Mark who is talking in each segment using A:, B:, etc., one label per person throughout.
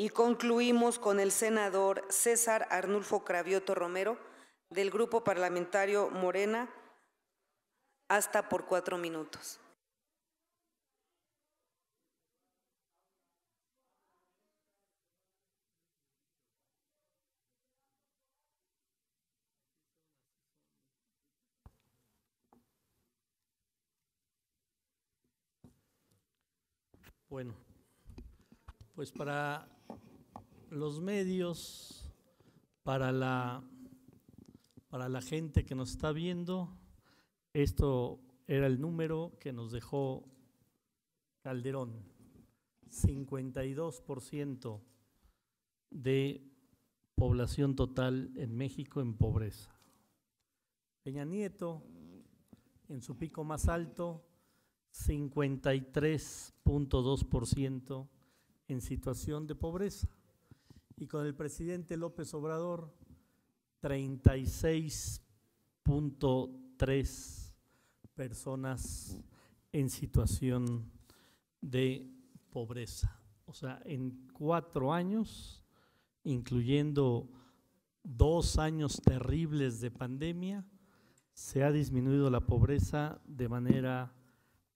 A: Y concluimos con el senador César Arnulfo Cravioto Romero, del Grupo Parlamentario Morena, hasta por cuatro minutos. Bueno, pues para los medios, para la, para la gente que nos está viendo, esto era el número que nos dejó Calderón, 52% de población total en México en pobreza. Peña Nieto, en su pico más alto, 53.2% en situación de pobreza. Y con el presidente López Obrador, 36.3 personas en situación de pobreza. O sea, en cuatro años, incluyendo dos años terribles de pandemia, se ha disminuido la pobreza de manera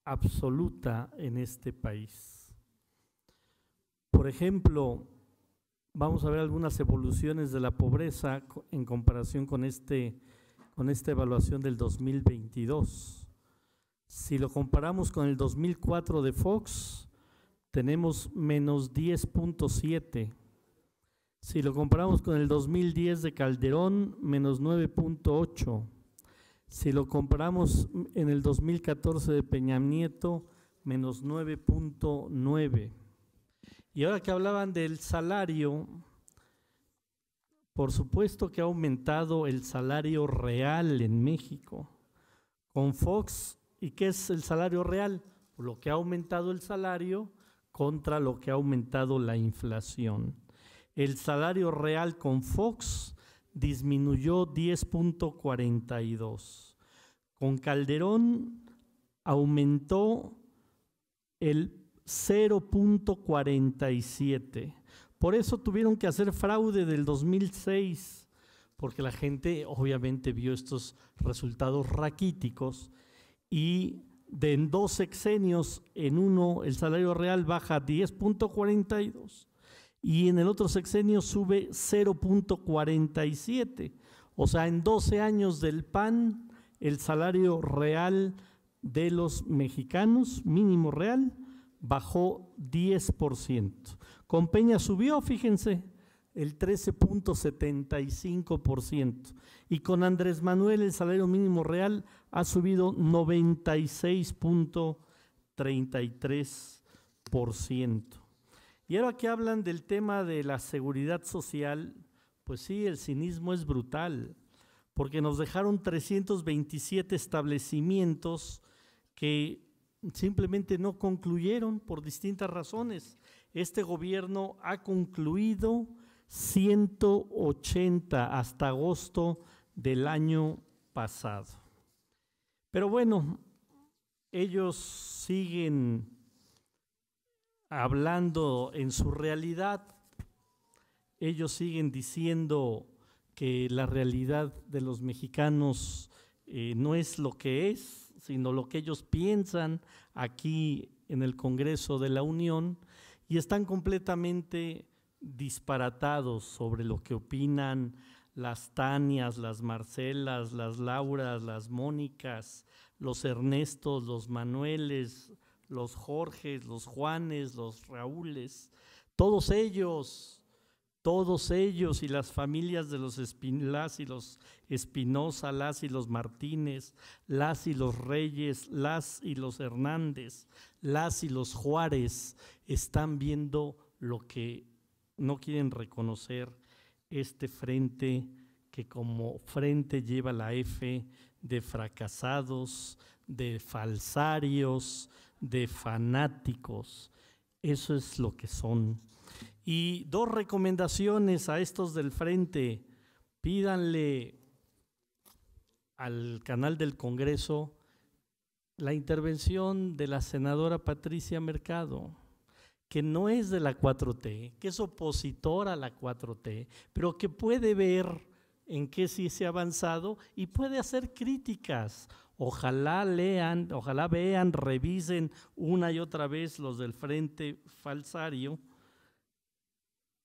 A: absoluta en este país. Por ejemplo, vamos a ver algunas evoluciones de la pobreza en comparación con, este, con esta evaluación del 2022. Si lo comparamos con el 2004 de Fox, tenemos menos 10.7. Si lo comparamos con el 2010 de Calderón, menos 9.8. Si lo comparamos en el 2014 de Peña Nieto, menos 9.9. Y ahora que hablaban del salario, por supuesto que ha aumentado el salario real en México. Con Fox, ¿y qué es el salario real? Lo que ha aumentado el salario contra lo que ha aumentado la inflación. El salario real con Fox disminuyó 10.42. Con Calderón aumentó el 0.47. Por eso tuvieron que hacer fraude del 2006, porque la gente obviamente vio estos resultados raquíticos y de en dos sexenios, en uno el salario real baja 10.42 y en el otro sexenio sube 0.47. O sea, en 12 años del PAN, el salario real de los mexicanos, mínimo real, bajó 10%. Con Peña subió, fíjense, el 13.75%. Y con Andrés Manuel el salario mínimo real ha subido 96.33%. Y ahora que hablan del tema de la seguridad social, pues sí, el cinismo es brutal, porque nos dejaron 327 establecimientos que simplemente no concluyeron por distintas razones. Este gobierno ha concluido 180 hasta agosto del año pasado. Pero bueno, ellos siguen hablando en su realidad, ellos siguen diciendo que la realidad de los mexicanos eh, no es lo que es, sino lo que ellos piensan aquí en el Congreso de la Unión y están completamente disparatados sobre lo que opinan las Tanias, las Marcelas, las Lauras, las Mónicas, los Ernestos, los Manueles, los Jorges, los Juanes, los Raúles, todos ellos todos ellos y las familias de los y los Espinosa, las y los Martínez, las y los Reyes, las y los Hernández, las y los Juárez están viendo lo que no quieren reconocer este frente que como frente lleva la F de fracasados, de falsarios, de fanáticos. Eso es lo que son. Y dos recomendaciones a estos del frente. Pídanle al canal del Congreso la intervención de la senadora Patricia Mercado, que no es de la 4T, que es opositora a la 4T, pero que puede ver en qué sí se ha avanzado y puede hacer críticas. Ojalá lean, ojalá vean, revisen una y otra vez los del Frente Falsario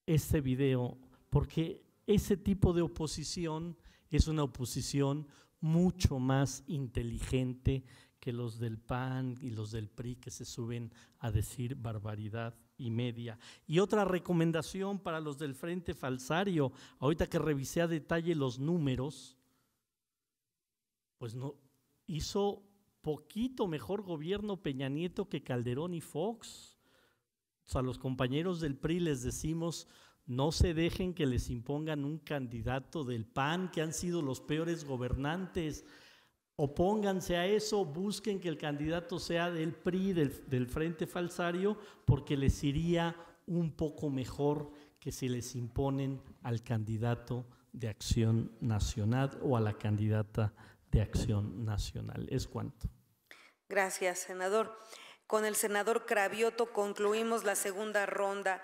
A: este video, porque ese tipo de oposición es una oposición mucho más inteligente que los del PAN y los del PRI que se suben a decir barbaridad y media. Y otra recomendación para los del Frente Falsario, ahorita que revisé a detalle los números, pues no, hizo poquito mejor gobierno Peña Nieto que Calderón y Fox. A los compañeros del PRI les decimos, no se dejen que les impongan un candidato del PAN, que han sido los peores gobernantes. Opónganse a eso, busquen que el candidato sea del PRI, del, del Frente Falsario, porque les iría un poco mejor que si les imponen al candidato de Acción Nacional o a la candidata de Acción Nacional. Es cuanto. Gracias, senador. Con el senador Cravioto concluimos la segunda ronda